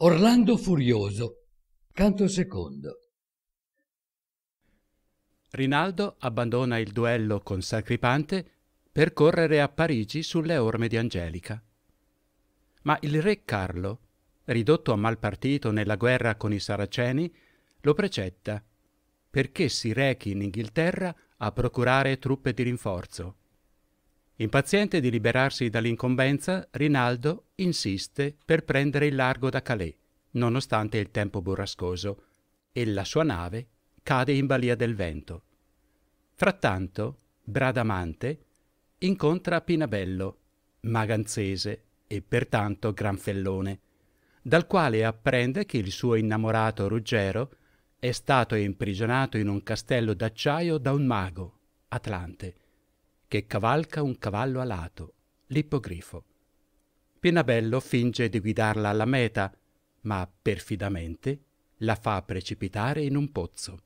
Orlando Furioso, canto secondo. Rinaldo abbandona il duello con Sacripante per correre a Parigi sulle orme di Angelica. Ma il re Carlo, ridotto a mal partito nella guerra con i Saraceni, lo precetta perché si rechi in Inghilterra a procurare truppe di rinforzo. Impaziente di liberarsi dall'incombenza, Rinaldo insiste per prendere il largo da Calais, nonostante il tempo burrascoso, e la sua nave cade in balia del vento. Frattanto, Bradamante incontra Pinabello, maganzese e pertanto granfellone, dal quale apprende che il suo innamorato Ruggero è stato imprigionato in un castello d'acciaio da un mago, Atlante, che cavalca un cavallo alato, l'ippogrifo. Pianabello finge di guidarla alla meta, ma perfidamente la fa precipitare in un pozzo.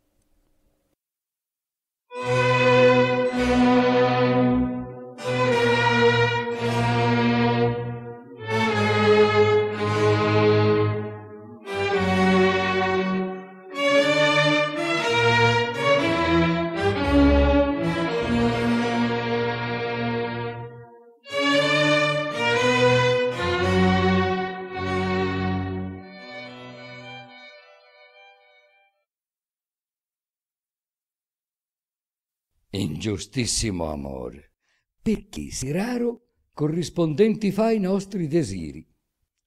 giustissimo amore, perché se raro corrispondenti fa i nostri desiri.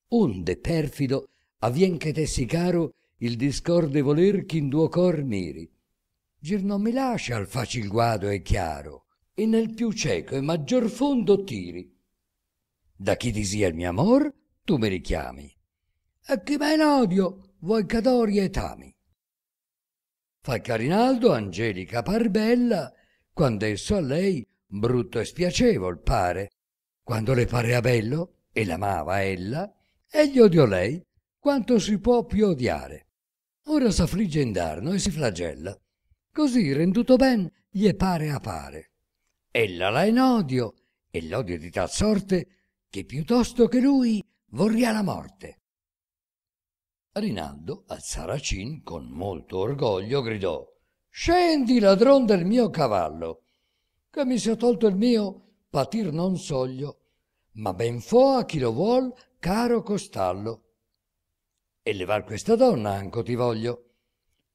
Onde perfido avvien che tessi caro il discorde voler che in duo cor miri. Gir non mi lascia al facil guado e chiaro, e nel più cieco e maggior fondo tiri. Da chi disia il mio amor, tu mi richiami. E chi me in odio, vuoi cadori e tami. Fa Carinaldo, Angelica Parbella, quando esso a lei brutto e spiacevol pare, quando le parea bello e l'amava ella, egli odiò lei quanto si può più odiare. Ora s'affligge indarno e si flagella, così renduto ben gli è pare a pare. Ella la in odio, e l'odio di tal sorte che piuttosto che lui vorria la morte. Rinaldo al Saracin con molto orgoglio gridò Scendi, ladron del mio cavallo, che mi sia tolto il mio, patir non soglio, ma ben fo a chi lo vuol, caro costallo. E levar questa donna anco ti voglio,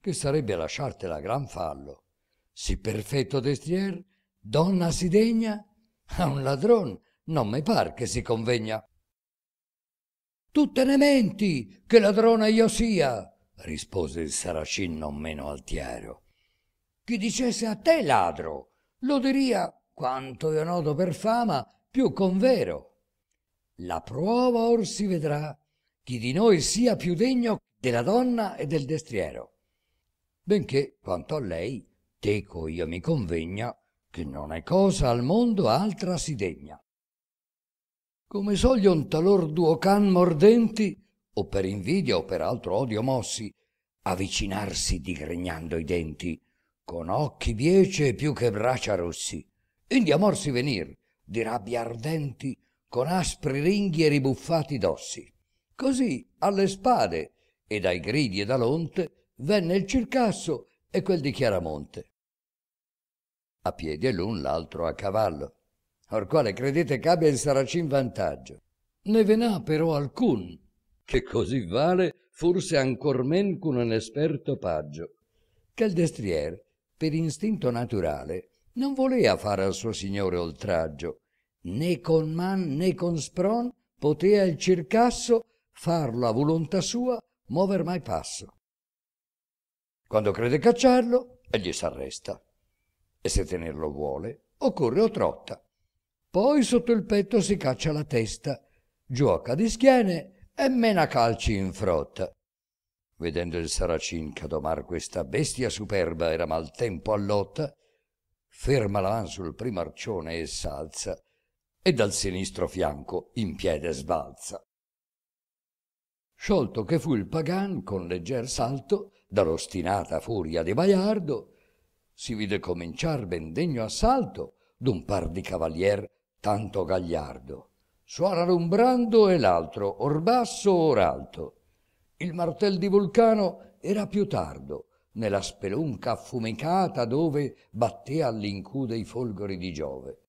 che sarebbe a lasciartela gran fallo. si perfetto destrier, donna si degna, a un ladron non mi par che si convegna. Tu te ne menti che ladrona io sia, rispose il saracin non meno altiero. Chi dicesse a te ladro, lo diria, quanto io noto per fama, più con vero. La prova or si vedrà, chi di noi sia più degno della donna e del destriero. Benché, quanto a lei, teco io mi convegna, che non è cosa al mondo altra si degna. Come soglion talor duo can mordenti, o per invidia o per altro odio mossi, avvicinarsi digregnando i denti, con occhi biece più che braccia rossi, indi a morsi venir, di rabbia ardenti, con aspri ringhi e ribuffati dossi. Così alle spade e dai gridi e da lonte venne il Circasso e quel di Chiaramonte. A piedi e l'un l'altro a cavallo, or quale credete che abbia il Saracin vantaggio. Ne venà però alcun, che così vale forse ancor men con un esperto paggio, che il destrier per istinto naturale, non voleva fare al suo signore oltraggio. Né con man né con spron potea il circasso farlo a volontà sua muover mai passo. Quando crede cacciarlo, egli s'arresta. E se tenerlo vuole, occorre o trotta. Poi sotto il petto si caccia la testa, gioca di schiene e mena calci in frotta. Vedendo il Saracin che domar questa bestia superba era maltempo allotta, ferma la man sul primo arcione e s'alza, e dal sinistro fianco in piede sbalza. Sciolto che fu il pagan, con legger salto, dall'ostinata furia di Baiardo, si vide cominciar ben degno assalto d'un par di cavalier tanto gagliardo. Suonarono un brando e l'altro, or basso or alto, il martel di Vulcano era più tardo, nella spelunca affumicata dove batté all'incude i folgori di Giove.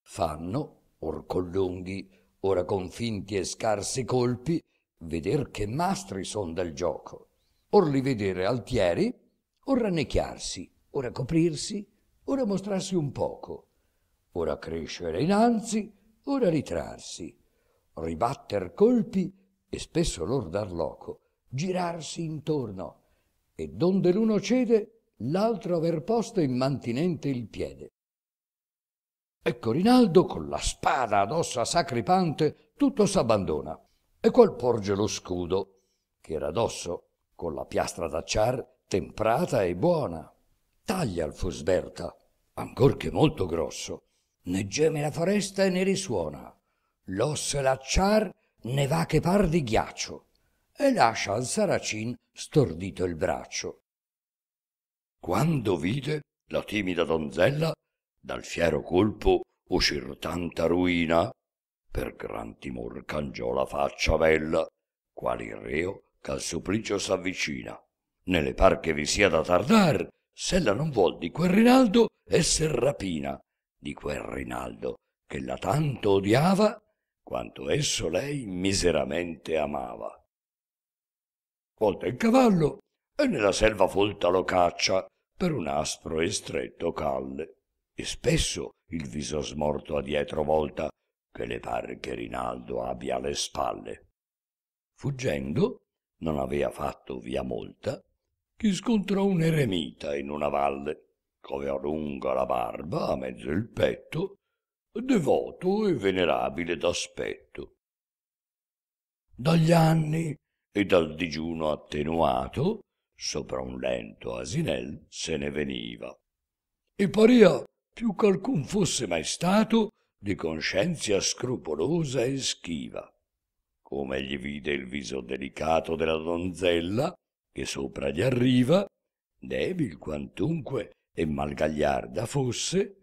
Fanno, or con lunghi, ora con finti e scarsi colpi, veder che mastri son del gioco, or li vedere altieri, or rannecchiarsi, ora coprirsi, ora mostrarsi un poco, ora crescere innanzi, ora ritrarsi, ribatter colpi e spesso lor dar loco, girarsi intorno, e donde l'uno cede, l'altro aver posto immantinente il piede. Ecco Rinaldo, con la spada ad ossa sacripante, tutto s'abbandona, e qual porge lo scudo, che era d'osso, con la piastra d'acciar temprata e buona. Taglia il fusberta, ancor che molto grosso, ne geme la foresta e ne risuona. L'osso e l'acciar ne va che par di ghiaccio e lascia al saracin stordito il braccio. Quando vide la timida donzella dal fiero colpo uscir tanta ruina, per gran timor cangiò la faccia bella, qual il reo ch'al supplicio s'avvicina. Nelle par che vi sia da tardar, s'ella non vuol di quel Rinaldo esser rapina, di quel Rinaldo che la tanto odiava quanto esso lei miseramente amava volta il cavallo e nella selva folta lo caccia per un aspro e stretto calle e spesso il viso smorto a dietro volta che le par che rinaldo abbia alle spalle fuggendo non avea fatto via molta chi scontrò un eremita in una valle ch'avea lunga la barba a mezzo il petto devoto e venerabile d'aspetto. Dagli anni e dal digiuno attenuato, sopra un lento asinel se ne veniva, e parea più ch'alcun fosse mai stato di conscienzia scrupolosa e schiva. Come egli vide il viso delicato della donzella, che sopra gli arriva, debil quantunque e malgagliarda fosse,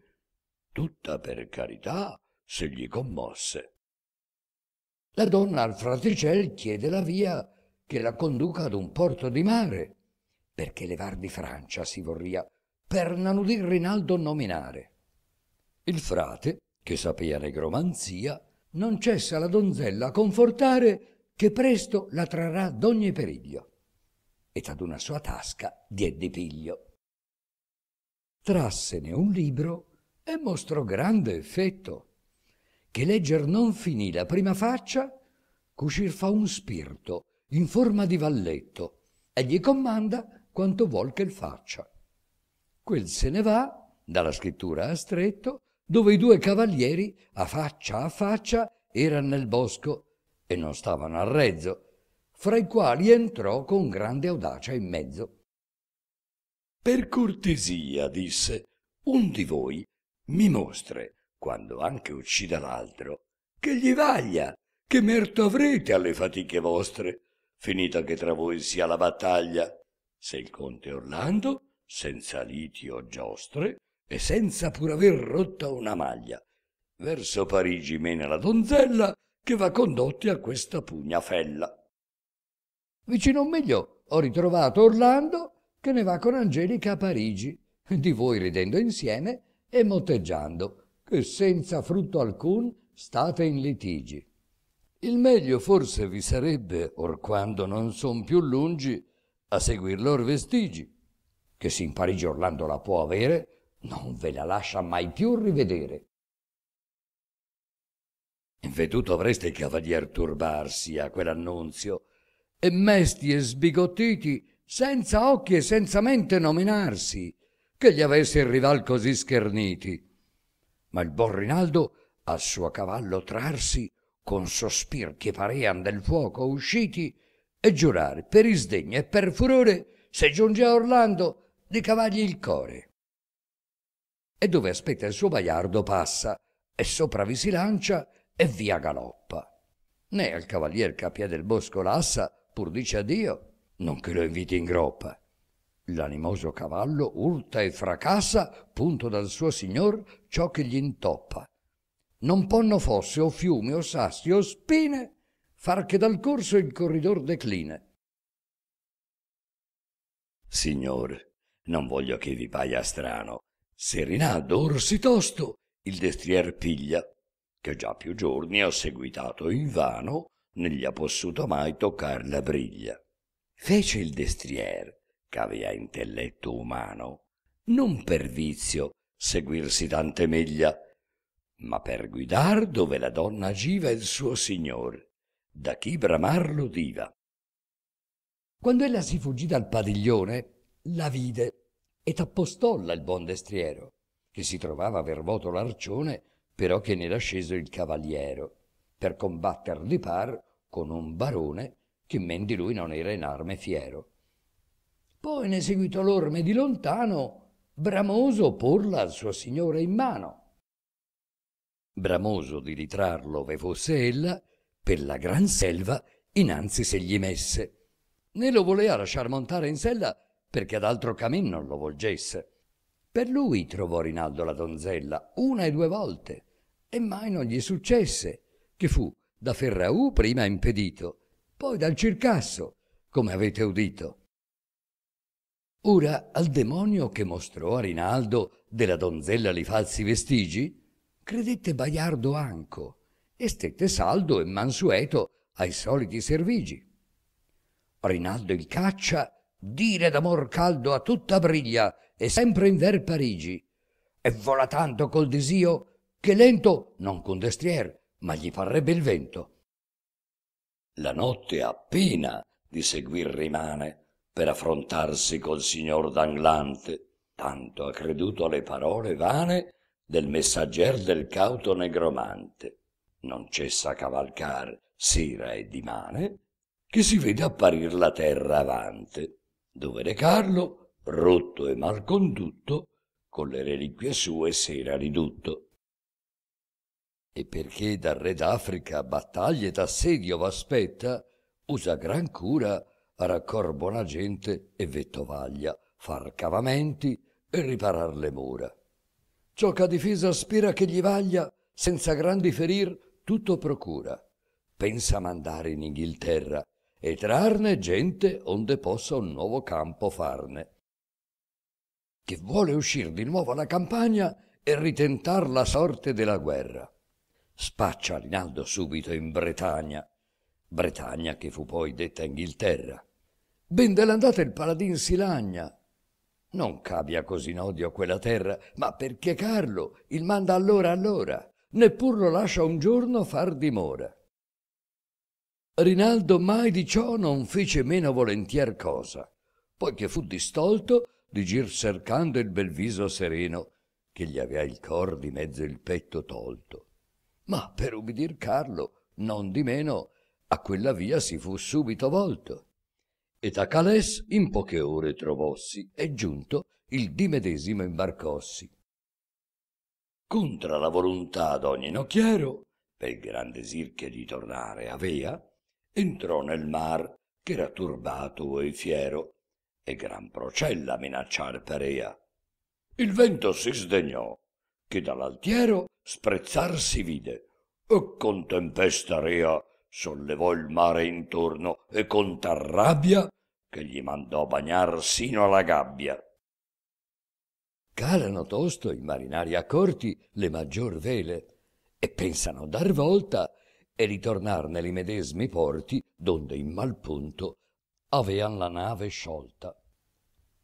tutta per carità, se gli commosse. La donna al fraticel chiede la via che la conduca ad un porto di mare, perché levar di Francia si vorria, per non udir Rinaldo nominare. Il frate, che sapea negromanzia, non cessa la donzella a confortare che presto la trarrà d'ogni periglio. Ed ad una sua tasca diede di piglio. Trassene un libro e mostrò grande effetto, che legger non finì la prima faccia, cuscir fa un spirto in forma di valletto e gli comanda quanto vuol che faccia. Quel se ne va, dalla scrittura a stretto, dove i due cavalieri, a faccia a faccia, erano nel bosco e non stavano a rezzo, fra i quali entrò con grande audacia in mezzo. Per cortesia, disse, un di voi mi mostre, quando anche uccida l'altro, che gli vaglia, che merto avrete alle fatiche vostre, finita che tra voi sia la battaglia. Se il conte Orlando, senza liti o giostre, e senza pur aver rotta una maglia, verso Parigi mena la donzella, che va condotti a questa pugna fella. Vicino meglio ho ritrovato Orlando, che ne va con Angelica a Parigi, di voi ridendo insieme, e motteggiando, che senza frutto alcun state in litigi. Il meglio forse vi sarebbe, or quando non son più lungi, a seguir lor vestigi, che se in Parigi Orlando la può avere, non ve la lascia mai più rivedere. Veduto avreste il cavalier turbarsi a quell'annunzio, e mesti e sbigottiti, senza occhi e senza mente nominarsi, che gli avesse il rival così scherniti. Ma il buon Rinaldo, a suo cavallo trarsi, con sospir che parean del fuoco usciti, e giurare per isdegno e per furore, se giunge a Orlando, di cavargli il core. E dove aspetta il suo baiardo passa, e sopra vi si lancia e via galoppa. Né al cavalier che a piè del bosco lassa, pur dice addio, non che lo inviti in groppa. L'animoso cavallo urta e fracassa, punto dal suo signor, ciò che gli intoppa. Non ponno fosse o fiumi o sassi o spine far che dal corso il corridor decline. Signor, non voglio che vi paia strano. Serinado, orsi tosto, il destrier piglia, che già più giorni ho seguitato invano, né gli ha possuto mai toccar la briglia. Fece il destrier cavi a intelletto umano, non per vizio seguirsi tante miglia, ma per guidar dove la donna agiva il suo signor, da chi bramar l'udiva. Quando ella si fuggì dal padiglione, la vide e t'appostolla il buon destriero, che si trovava aver voto l'arcione, però che ne era sceso il cavaliero, per combatter di par con un barone che men di lui non era in arme fiero. Poi ne seguito l'orme di lontano, bramoso porla al suo signore in mano. Bramoso di ritrarlo ve fosse ella, per la gran selva innanzi se gli messe, né lo volea lasciar montare in sella perché ad altro camin non lo volgesse. Per lui trovò Rinaldo la donzella una e due volte, e mai non gli successe, che fu da Ferraù prima impedito, poi dal Circasso, come avete udito. Ora al demonio che mostrò a Rinaldo della donzella li falsi vestigi, credette Baiardo anco, e stette saldo e mansueto ai soliti servigi. Rinaldo il caccia, dire d'amor caldo a tutta briglia, e sempre in ver Parigi, e vola tanto col disio, che lento, non con destrier, ma gli parrebbe il vento. La notte appena di seguir rimane, per affrontarsi col signor Danglante, tanto ha creduto alle parole vane del messagger del cauto negromante. Non cessa cavalcar sera e dimane, che si vede apparir la terra avante, dove De Carlo, rotto e mal condutto, con le reliquie sue s'era ridutto. E perché dal re d'Africa battaglie d'assedio v'aspetta, usa gran cura raccor buona gente e vettovaglia, far cavamenti e riparar le mura. Ciò che a difesa spera che gli vaglia, senza grandi ferir, tutto procura. Pensa mandare in Inghilterra e trarne gente onde possa un nuovo campo farne. Che vuole uscir di nuovo alla campagna e ritentar la sorte della guerra. Spaccia Rinaldo subito in Bretagna, Bretagna che fu poi detta Inghilterra. Ben dell'andata il paladin si lagna. Non cambia così in odio quella terra, ma perché Carlo il manda allora allora, neppur lo lascia un giorno far dimora. Rinaldo mai di ciò non fece meno volentier cosa, poiché fu distolto di gir cercando il bel viso sereno che gli avea il cor di mezzo il petto tolto. Ma per ubbidir Carlo, non di meno, a quella via si fu subito volto e da Cales in poche ore trovossi e giunto il di medesimo imbarcossi. Contra la volontà d'ogni nocchiero, per gran desir che di tornare avea, entrò nel mar ch'era turbato e fiero, e gran procella minacciar parea. Il vento si sdegnò, che dall'altiero sprezzar si vide, e con tempesta rea sollevò il mare intorno e con tal rabbia che gli mandò bagnar sino alla gabbia. Calano tosto i marinari accorti le maggior vele e pensano dar volta e ritornar nelli medesmi porti donde in mal punto avean la nave sciolta.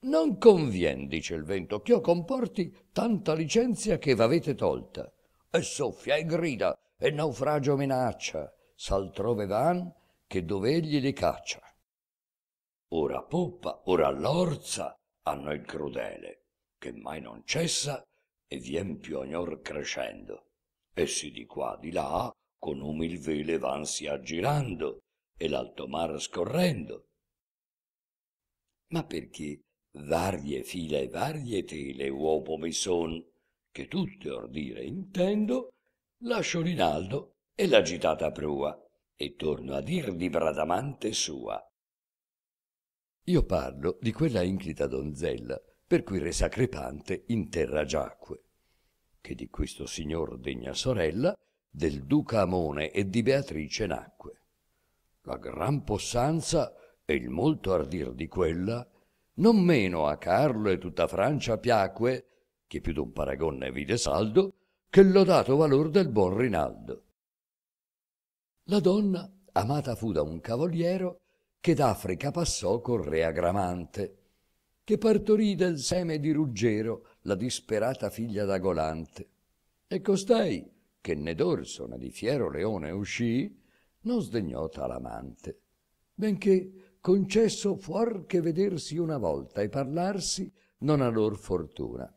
Non convien, dice il vento, ch'io comporti tanta licenzia che v'avete tolta. E soffia e grida e naufragio minaccia s'altrove van che dov'egli li caccia. Ora poppa, ora l'orza hanno il crudele, che mai non cessa e vien più ognor crescendo. Essi di qua di là con umil vele vansi aggirando e l'alto mar scorrendo. Ma perché varie fila e varie tele uopo mi son, che tutte ordire intendo, lascio Rinaldo e l'agitata prua, e torno a dir di Bradamante sua. Io parlo di quella inclita donzella, per cui re sacrepante in terra giacque, che di questo signor degna sorella, del duca Amone e di Beatrice nacque. La gran possanza e il molto ardir di quella, non meno a Carlo e tutta Francia piacque, che più d'un paragon ne vide saldo, che lodato valor del buon Rinaldo. La donna amata fu da un cavoliero che d'Africa passò col re Agramante, che partorì del seme di Ruggero la disperata figlia d'Agolante. E costei, che ne né di fiero leone uscì, non sdegnò tal amante, benché concesso fuor che vedersi una volta e parlarsi non a lor fortuna.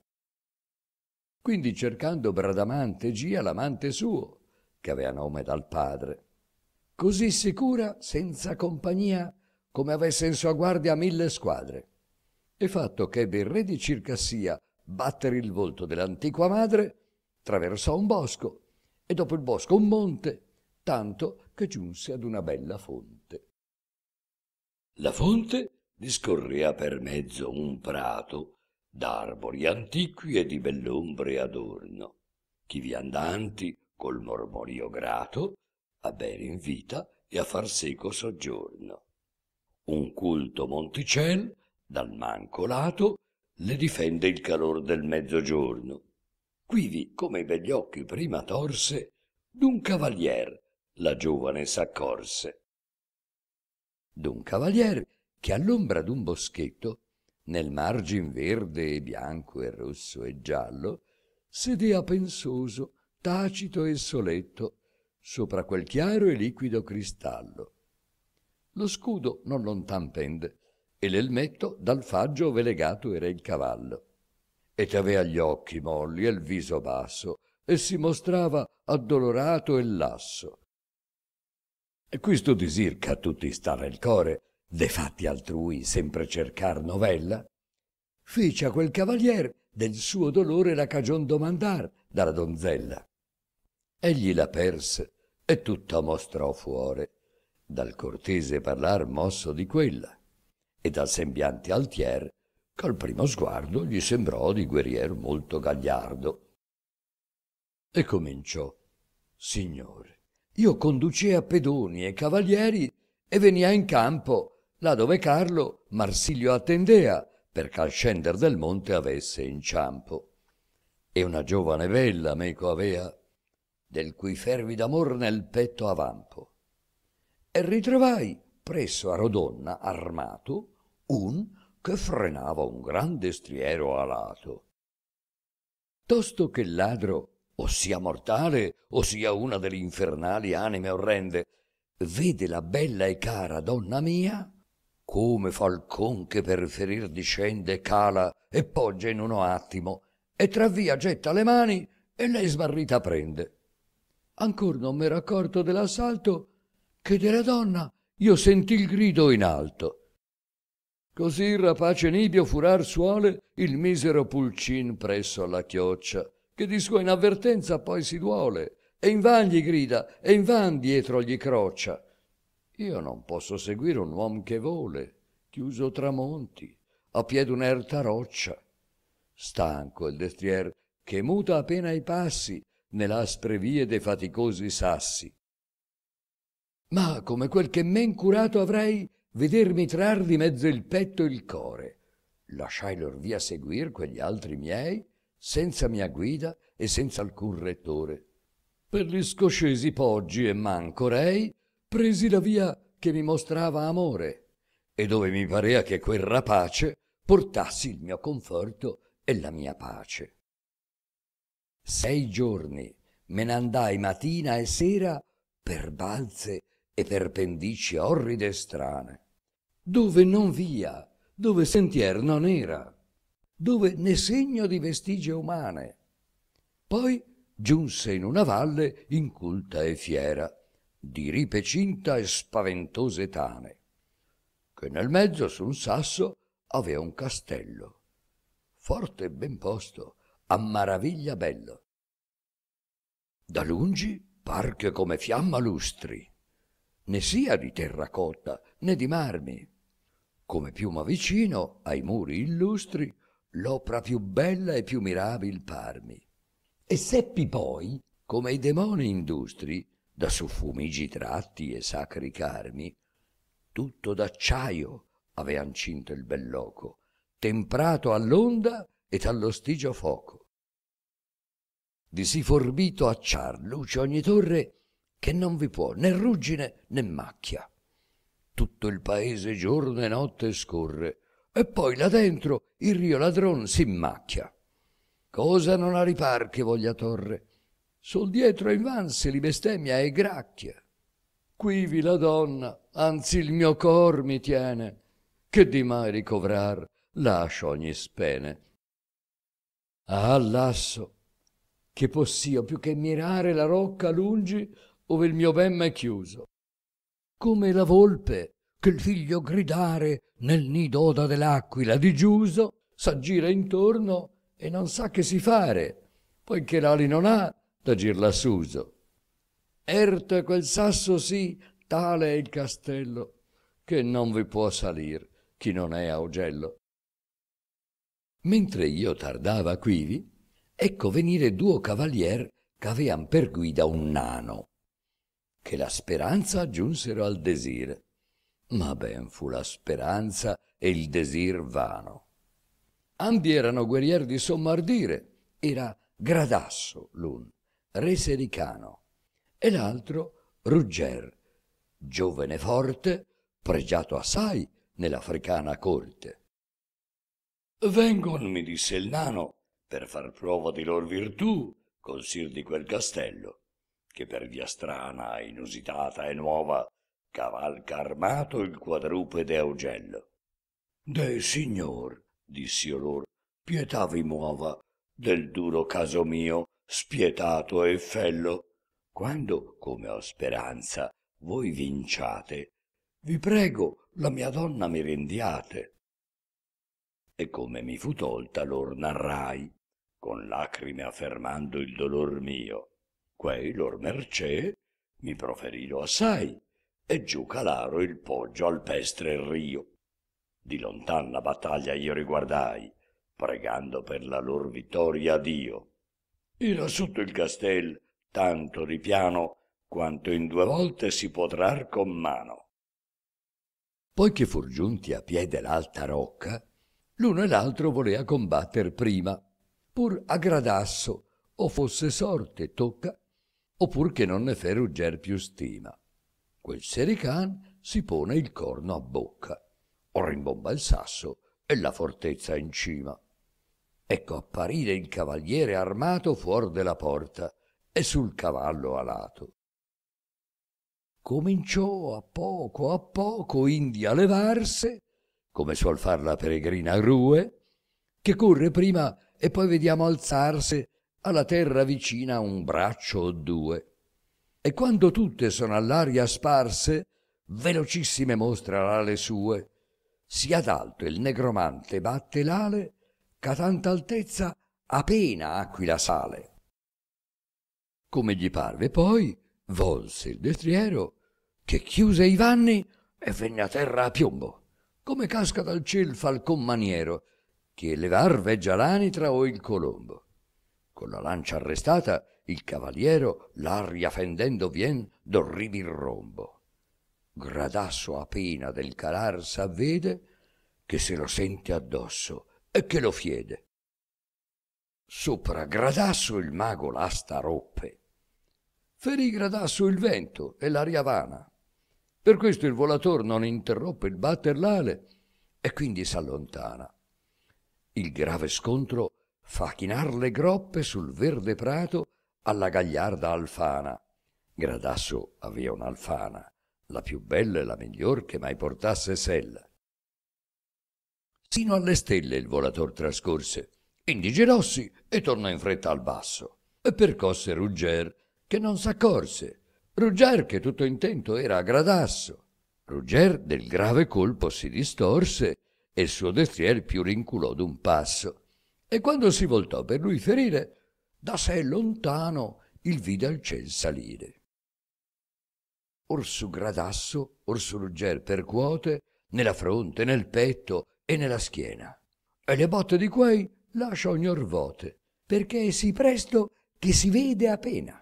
Quindi cercando Bradamante Gia l'amante suo, che avea nome dal padre, così sicura, senza compagnia, come avesse in sua guardia mille squadre. E fatto che ebbe il re di Circassia battere il volto dell'antica madre, traversò un bosco, e dopo il bosco un monte, tanto che giunse ad una bella fonte. La fonte discorrea per mezzo un prato d'arbori antiqui e di bell'ombre adorno. Chi vi andanti, col mormorio grato, a bere in vita e a far seco soggiorno. Un culto monticel, dal manco lato, le difende il calor del mezzogiorno. Quivi, come i begli occhi prima torse, d'un cavalier la giovane s'accorse. D'un cavalier che all'ombra d'un boschetto, nel margin verde e bianco e rosso e giallo, sedea pensoso, tacito e soletto, sopra quel chiaro e liquido cristallo. Lo scudo non lontan pende, e l'elmetto dal faggio ove legato era il cavallo. E avea gli occhi molli e il viso basso, e si mostrava addolorato e lasso. E questo disir a tutti stava il core, de fatti altrui sempre cercar novella, fece a quel cavalier del suo dolore la cagion domandar dalla donzella. Egli la perse e tutta mostrò fuori, dal cortese parlar mosso di quella, e dal sembiante altier, ch'al primo sguardo gli sembrò di guerrier molto gagliardo. E cominciò, Signore, io conducea pedoni e cavalieri e venia in campo, là dove Carlo Marsilio attendea, perché al scender del monte avesse inciampo. E una giovane bella meco avea, del cui fervido amor nel petto avampo, e ritrovai presso a Rodonna armato un che frenava un gran destriero alato. Tosto che il ladro, o sia mortale, o sia una delle infernali anime orrende, vede la bella e cara donna mia, come falcon che per ferir discende cala e poggia in uno attimo, e tra via getta le mani e lei smarrita prende. Ancora non m'era accorto dell'assalto che della donna io sentì il grido in alto. Così il rapace Nibio furar suole il misero pulcin presso alla chioccia, che di sua inavvertenza poi si duole, e invan gli grida, e invan dietro gli croccia. Io non posso seguire un uom che vole, chiuso tra monti, a piede un'erta roccia. Stanco il destrier, che muta appena i passi, nell'aspre vie dei faticosi sassi. Ma come quel che men curato avrei, vedermi trar di mezzo il petto e il core. Lasciai lor via seguir quegli altri miei, senza mia guida e senza alcun rettore. Per gli scoscesi poggi e mancorei, presi la via che mi mostrava amore, e dove mi parea che quel rapace portassi il mio conforto e la mia pace. Sei giorni me n'andai mattina e sera per balze e per pendici orride e strane, dove non via, dove sentier non era, dove né segno di vestigie umane. Poi giunse in una valle inculta e fiera, di ripe cinta e spaventose tane, che nel mezzo su un sasso avea un castello, forte e ben posto, a maraviglia bello. Da lungi par che come fiamma lustri, né sia di terracotta né di marmi, come piuma vicino ai muri illustri, l'opra più bella e più mirabil parmi. E seppi poi, come i demoni industri, da su fumigi tratti e sacri carmi, tutto d'acciaio avean cinto il belloco, temprato all'onda e allo stigio foco. Di si forbito acciar luce ogni torre che non vi può né ruggine né macchia. Tutto il paese giorno e notte scorre, e poi là dentro il rio ladron si macchia. Cosa non ha ripar che voglia torre? Sol dietro se li bestemmia e gracchia. Quivi la donna, anzi il mio cor mi tiene, che di mai ricovrar lascio ogni spene Ah, lasso, che possio più che mirare la rocca lungi ove il mio ben è chiuso. Come la volpe che il figlio gridare nel nido oda dell'aquila di Giuso s'aggira intorno e non sa che si fare, poiché l'ali non ha da gir lassuso. Erto è quel sasso sì, tale è il castello, che non vi può salir chi non è augello. Mentre io tardava quivi, ecco venire duo cavalier ch'avean per guida un nano, che la speranza aggiunsero al desir, ma ben fu la speranza e il desir vano. Ambi erano guerrier di sommo ardire, era Gradasso l'un, re sericano, e l'altro Rugger, giovane forte, pregiato assai nell'africana corte. Vengon, mi disse il nano, per far prova di lor virtù col sir di quel castello, che per via strana, inusitata e nuova cavalca armato il quadrupede Augello. Dei signor, diss'io lor, pietà vi muova del duro caso mio, spietato e fello. Quando, come ho speranza, voi vinciate, vi prego la mia donna mi rendiate e come mi fu tolta lor narrai con lacrime affermando il dolor mio quei lor mercè mi proferiro assai e giù calaro il poggio alpestre e rio di lontan la battaglia io riguardai pregando per la lor vittoria a dio era sotto il castel tanto di piano quanto in due volte si potrar con mano poi che fur giunti a piede l'alta rocca l'uno e l'altro volea combatter prima, pur aggradasso o fosse sorte tocca, oppur che non ne fe rugger più stima. Quel serican si pone il corno a bocca, o rimbomba il sasso e la fortezza in cima. Ecco apparire il cavaliere armato fuor della porta e sul cavallo alato. Cominciò a poco a poco Indi a levarse come suol far la peregrina Rue, che corre prima e poi vediamo alzarsi alla terra vicina un braccio o due. E quando tutte sono all'aria sparse, velocissime mostra l'ale sue. Si ad alto il negromante batte l'ale, ch'a tanta altezza appena aquila sale. Come gli parve poi, volse il destriero, che chiuse i vanni e venne a terra a piombo come casca dal ciel falcon maniero, che levar veggia l'anitra o il colombo. Con la lancia arrestata, il cavaliero, l'aria fendendo vien d'orribil rombo. Gradasso a pena del calar s'avvede, che se lo sente addosso e che lo fiede. Sopra Gradasso il mago l'asta roppe. Ferì Gradasso il vento e l'aria vana. Per questo il volatore non interrompe il batter l'ale e quindi s'allontana. Il grave scontro fa chinar le groppe sul verde prato alla gagliarda alfana. Gradasso aveva un'alfana, la più bella e la miglior che mai portasse sella. Sino alle stelle il volator trascorse, indigerossi e tornò in fretta al basso, e percosse Ruggier, che non s'accorse, Ruggier, che tutto intento era a Gradasso. Ruggier del grave colpo si distorse e il suo destrier più rinculò d'un passo. E quando si voltò per lui ferire, da sé lontano il vide al ciel salire. Or su Gradasso, or su Ruggier percuote, nella fronte, nel petto e nella schiena. E le botte di quei lascia ogni orvote, perché sì presto che si vede appena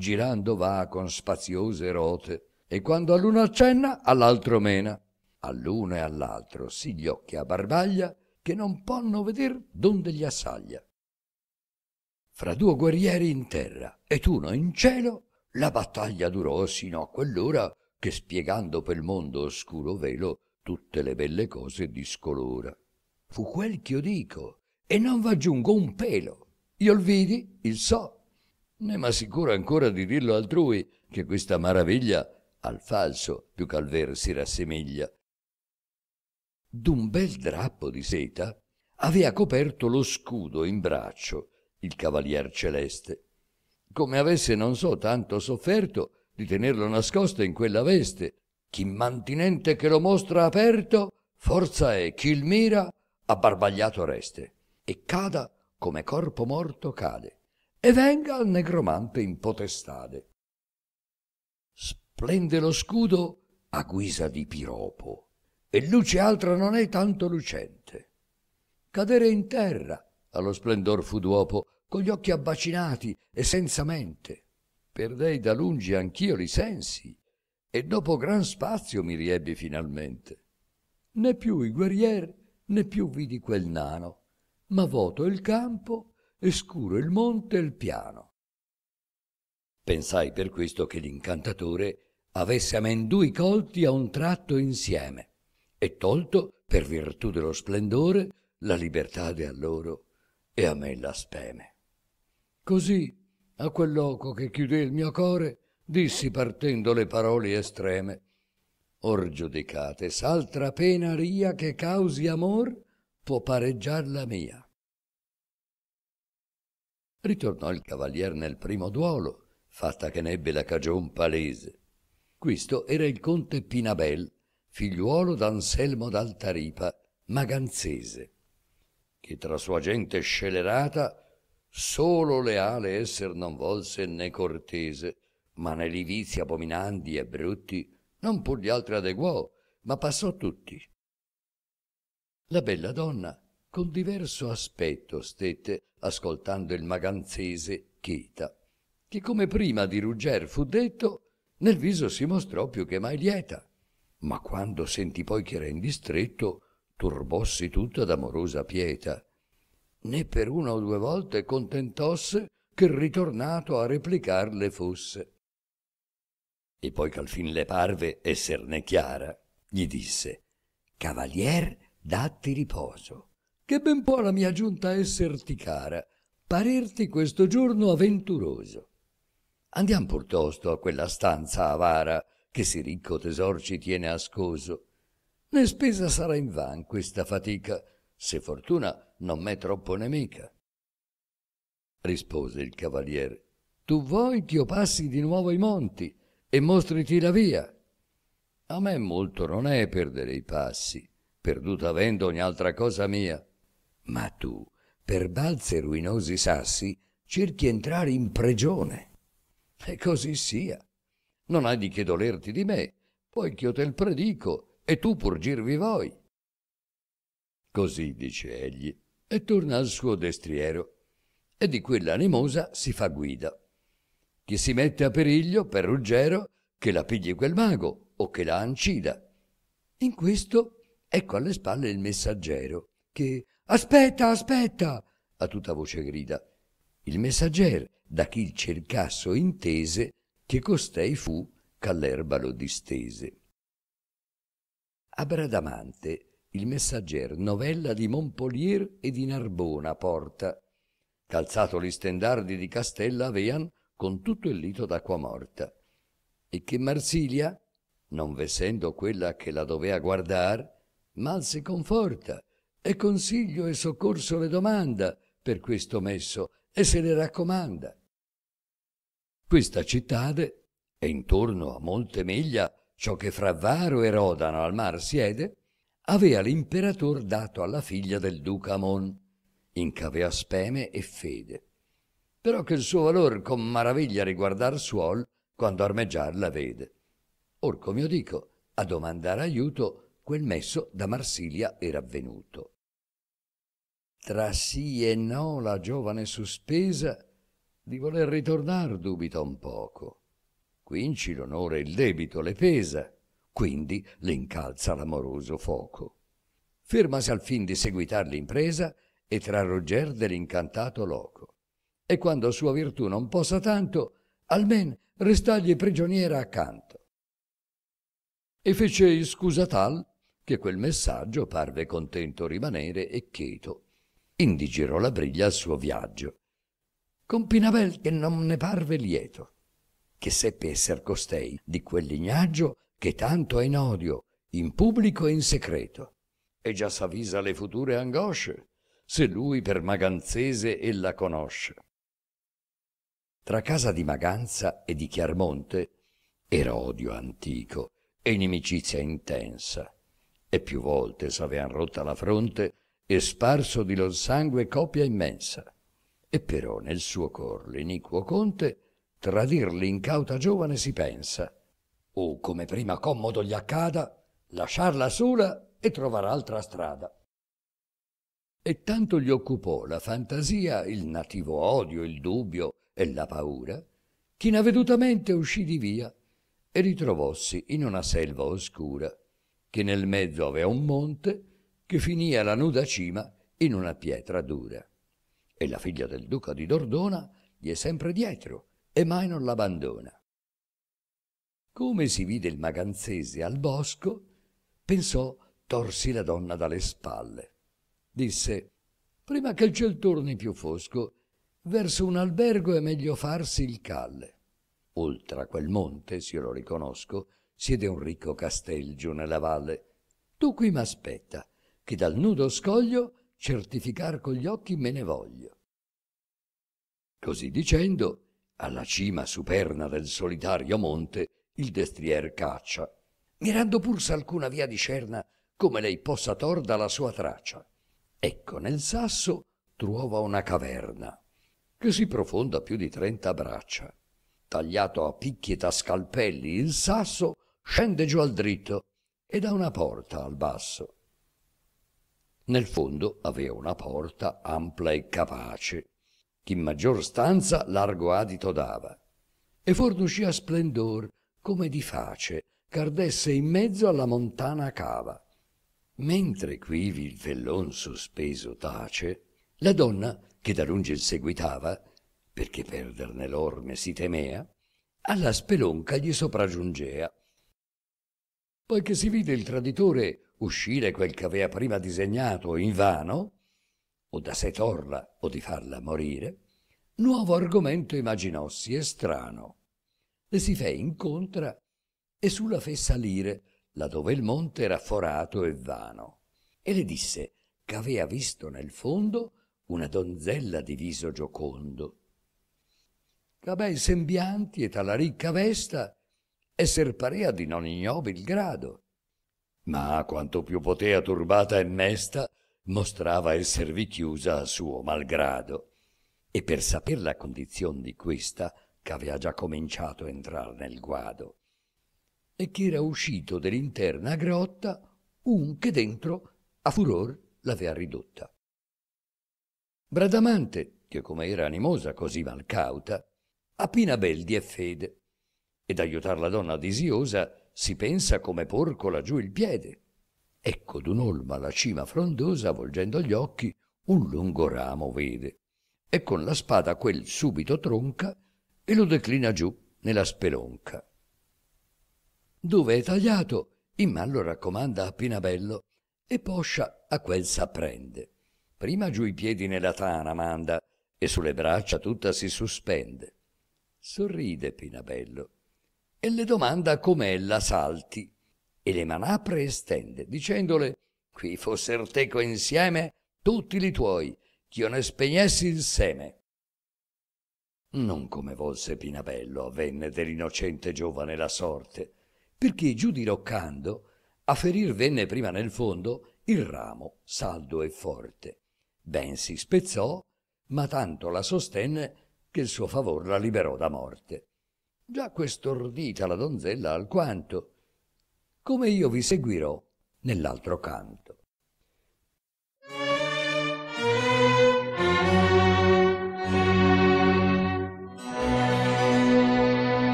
girando va con spaziose rote, e quando all'uno accenna, all'altro mena. All'uno e all'altro si gli occhi a barbaglia, che non ponno veder donde gli assaglia. Fra due guerrieri in terra ed uno in cielo, la battaglia durò sino a quell'ora che spiegando pel mondo oscuro velo tutte le belle cose discolora. Fu quel ch'io dico, e non v'aggiungo un pelo. Io il vidi, il so, né sicuro ancora di dirlo altrui, che questa maraviglia al falso più che al vero si rassemiglia. D'un bel drappo di seta aveva coperto lo scudo in braccio il cavalier celeste, come avesse non so tanto sofferto di tenerlo nascosto in quella veste, chi mantinente che lo mostra aperto, forza è chi il mira abbarbagliato reste, e cada come corpo morto cade e venga al negromante in potestade. Splende lo scudo a guisa di piropo e luce altra non è tanto lucente. Cadere in terra allo splendor fu dopo, con gli occhi abbacinati e senza mente. Perdei da lungi anch'io li sensi e dopo gran spazio mi riebbi finalmente. Né più i guerrieri, né più vidi quel nano, ma voto il campo e scuro il monte e il piano. Pensai per questo che l'incantatore avesse amendui colti a un tratto insieme e tolto, per virtù dello splendore, la libertade a loro e a me la speme. Così, a quel loco che chiude il mio core, dissi partendo le parole estreme, or giudicate s'altra pena ria che causi amor può pareggiar la mia. Ritornò il cavalier nel primo duolo, fatta che ne ebbe la cagion palese. Questo era il conte Pinabel, figliuolo d'Anselmo d'Altaripa, maganzese, che tra sua gente scelerata solo leale esser non volse né cortese, ma ne li vizi abominandi e brutti non pur gli altri adeguò, ma passò tutti. La bella donna con diverso aspetto stette ascoltando il maganzese Chita, che come prima di Ruggero fu detto, nel viso si mostrò più che mai lieta. Ma quando sentì poi che era in distretto, turbossi tutta d'amorosa pieta. Né per una o due volte contentosse che ritornato a replicarle fosse. E poi che le parve esserne chiara, gli disse Cavalier, datti riposo che ben può la mia giunta esserti cara, parerti questo giorno avventuroso. Andiam piuttosto a quella stanza avara che si ricco tesor ci tiene ascoso. Né spesa sarà in van questa fatica, se fortuna non m'è troppo nemica. Rispose il cavaliere, tu vuoi ch'io passi di nuovo i monti e mostriti la via? A me molto non è perdere i passi, perduta avendo ogni altra cosa mia ma tu, per balze e ruinosi sassi, cerchi entrare in pregione. E così sia. Non hai di che dolerti di me, poi ch'io te il predico, e tu purgirvi girvi voi. Così dice egli, e torna al suo destriero, e di quella animosa si fa guida. Chi si mette a periglio per Ruggero, che la pigli quel mago, o che la ancida. In questo ecco alle spalle il messaggero, che aspetta, aspetta, a tutta voce grida. Il messagger, da chi il cercasso intese, che costei fu ch'all'erba lo distese. A Bradamante il messagger novella di Montpellier e di Narbona porta, calzato gli stendardi di Castella avean con tutto il lito d'acqua morta, e che Marsilia, non vessendo quella che la dovea guardar, mal si conforta, e consiglio e soccorso le domanda per questo messo e se le raccomanda. Questa cittade, e intorno a molte miglia ciò che fra Varo e Rodano al mar siede, avea l'imperator dato alla figlia del duca Amon, in ch'avea speme e fede. Però che il suo valor con maraviglia riguardar suol quando armeggiar la vede. Or, come io dico, a domandare aiuto quel messo da Marsiglia era avvenuto. Tra sì e no la giovane sospesa di voler ritornare dubita un poco. Quinci l'onore e il debito le pesa, quindi le incalza l'amoroso foco. Fermasi al fin di seguitar l'impresa e tra Roger dell'incantato loco. E quando sua virtù non possa tanto, almen restagli prigioniera accanto. E fece scusa tal che quel messaggio parve contento rimanere e cheto. Indi girò la briglia al suo viaggio. Con Pinabel che non ne parve lieto, che seppe esser costei di quel lignaggio che tanto è in odio, in pubblico e in segreto. E già s'avvisa le future angosce, se lui per Maganzese ella conosce. Tra casa di Maganza e di Chiarmonte era odio antico e inimicizia intensa e più volte s'avean rotta la fronte e sparso di lor sangue copia immensa. E però nel suo cor l'iniquo conte tradir l'incauta giovane si pensa, o come prima commodo gli accada, lasciarla sola e trovar altra strada. E tanto gli occupò la fantasia, il nativo odio, il dubbio e la paura, che inavedutamente uscì di via e ritrovossi in una selva oscura che nel mezzo aveva un monte, che finì alla nuda cima in una pietra dura. E la figlia del duca di Dordona gli è sempre dietro e mai non l'abbandona. Come si vide il maganzese al bosco, pensò torsi la donna dalle spalle. Disse, prima che il ciel torni più fosco, verso un albergo è meglio farsi il calle. Oltre a quel monte, se io lo riconosco, siede un ricco casteggio nella valle. Tu qui m'aspetta, che dal nudo scoglio certificar con gli occhi me ne voglio. Così dicendo, alla cima superna del solitario monte, il destrier caccia, mirando pur s'alcuna via di cerna come lei possa torda la sua traccia. Ecco nel sasso trova una caverna, che si profonda più di trenta braccia. Tagliato a picchi e da scalpelli il sasso, scende giù al dritto ed ha una porta al basso. Nel fondo aveva una porta ampla e capace, che in maggior stanza largo adito dava, e forniscia splendor come di face, cardesse in mezzo alla montana cava. Mentre quivi il vellon sospeso tace, la donna, che da lunge il seguitava, perché perderne l'orme si temea, alla spelonca gli sopraggiungea Poiché si vide il traditore uscire quel che aveva prima disegnato in vano, o da sé torla o di farla morire, nuovo argomento imaginossi e strano. Le si fe incontra e sulla fe salire, laddove il monte era forato e vano, e le disse che avea visto nel fondo una donzella di viso giocondo. Ca bei sembianti e talaricca vesta, esser parea di non ignobil grado. Ma quanto più potea turbata e mesta, mostrava esservi chiusa a suo malgrado. E per saper la condizion di questa, ch'avea già cominciato a entrar nel guado, e che era uscito dell'interna grotta un che dentro a furor l'avea ridotta. Bradamante, che come era animosa così malcauta, appena bel e fede ed aiutar la donna disiosa si pensa come porco laggiù il piede. Ecco d'un'olma la cima frondosa, volgendo gli occhi, un lungo ramo vede, e con la spada quel subito tronca e lo declina giù nella spelonca. Dove è tagliato, in man lo raccomanda a Pinabello e poscia a quel s'apprende. Prima giù i piedi nella tana manda e sulle braccia tutta si sospende. Sorride Pinabello e le domanda com'è la Salti. E le manapre estende, dicendole «Qui fosser teco insieme tutti li tuoi, ch'io ne spegnessi il seme». Non come volse Pinabello avvenne dell'innocente giovane la sorte, perché giù diroccando a ferir venne prima nel fondo il ramo saldo e forte. Ben si spezzò, ma tanto la sostenne che il suo favor la liberò da morte. Già quest'ordita la donzella alquanto, come io vi seguirò nell'altro canto.